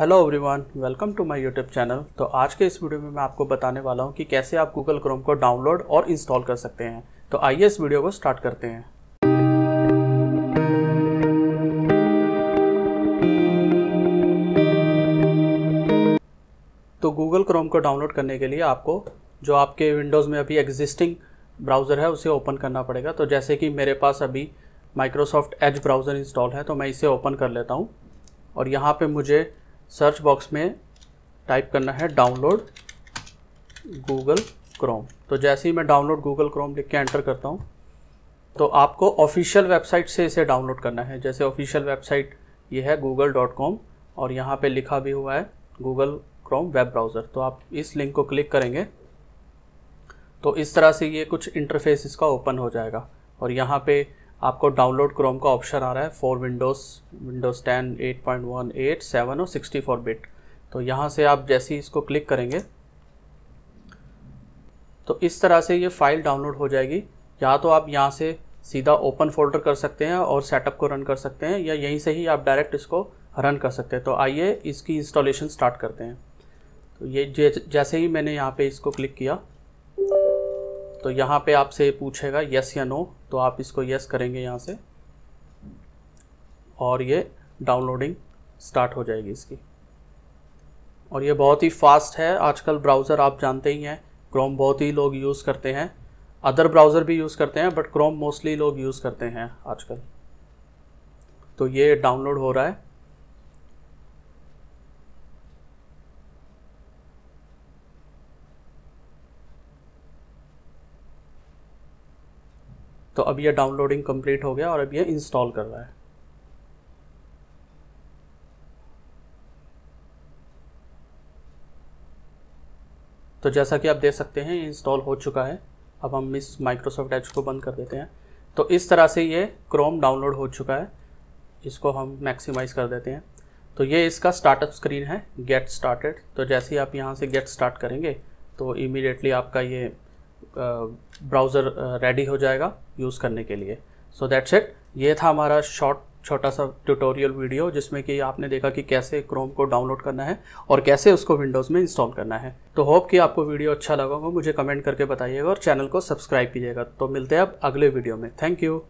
hello everyone welcome to my YouTube channel तो आज के इस वीडियो में मैं आपको बताने वाला हूं कि कैसे आप गूगल क्रोम को डाउनलोड और इंस्टॉल कर सकते हैं तो आइए इस वीडियो को स्टार्ट करते हैं तो गूगल क्रोम को डाउनलोड करने के लिए आपको जो आपके विंडोज़ में अभी एग्जिस्टिंग ब्राउज़र है उसे ओपन करना पड़ेगा तो जैसे कि मेरे पास अभी माइक्रोसॉफ्ट एज ब्राउज़र इंस्टॉल है तो मैं इसे ओपन कर लेता हूँ और यहाँ पर मुझे सर्च बॉक्स में टाइप करना है डाउनलोड गूगल क्रोम तो जैसे ही मैं डाउनलोड गूगल क्रोम लिख के एंटर करता हूँ तो आपको ऑफिशियल वेबसाइट से इसे डाउनलोड करना है जैसे ऑफिशियल वेबसाइट ये है गूगल डॉट कॉम और यहाँ पे लिखा भी हुआ है गूगल क्रोम वेब ब्राउज़र तो आप इस लिंक को क्लिक करेंगे तो इस तरह से ये कुछ इंटरफेस इसका ओपन हो जाएगा और यहाँ पे आपको डाउनलोड क्रोम का ऑप्शन आ रहा है for Windows Windows ten eight point one eight seven और सिक्सटी फोर बिट तो यहाँ से आप जैसे ही इसको क्लिक करेंगे तो इस तरह से ये फ़ाइल डाउनलोड हो जाएगी या तो आप यहाँ से सीधा ओपन फोल्डर कर सकते हैं और सेटअप को रन कर सकते हैं या यहीं से ही आप डायरेक्ट इसको रन कर सकते हैं तो आइए इसकी इंस्टॉलेशन स्टार्ट करते हैं तो ये जैसे ही मैंने यहाँ पे इसको क्लिक किया तो यहाँ पे आपसे पूछेगा यस या नो तो आप इसको यस करेंगे यहाँ से और ये डाउनलोडिंग स्टार्ट हो जाएगी इसकी और ये बहुत ही फास्ट है आजकल ब्राउज़र आप जानते ही हैं क्रोम बहुत ही लोग यूज़ करते हैं अदर ब्राउज़र भी यूज़ करते हैं बट क्रोम मोस्टली लोग यूज़ करते हैं आजकल तो ये डाउनलोड हो रहा है तो अब यह डाउनलोडिंग कंप्लीट हो गया और अब यह इंस्टॉल कर रहा है तो जैसा कि आप देख सकते हैं इंस्टॉल हो चुका है अब हम इस माइक्रोसॉफ्ट एज को बंद कर देते हैं तो इस तरह से ये क्रोम डाउनलोड हो चुका है इसको हम मैक्सिमाइज़ कर देते हैं तो ये इसका स्टार्टअप स्क्रीन है गेट स्टार्टेड तो जैसे ही आप यहाँ से गेट स्टार्ट करेंगे तो इमीडिएटली आपका ये ब्राउज़र रेडी हो जाएगा यूज़ करने के लिए सो दैट्स इट ये था हमारा शॉर्ट छोटा सा ट्यूटोरियल वीडियो जिसमें कि आपने देखा कि कैसे क्रोम को डाउनलोड करना है और कैसे उसको विंडोज़ में इंस्टॉल करना है तो होप कि आपको वीडियो अच्छा लगा होगा मुझे कमेंट करके बताइएगा और चैनल को सब्सक्राइब कीजिएगा तो मिलते हैं अब अगले वीडियो में थैंक यू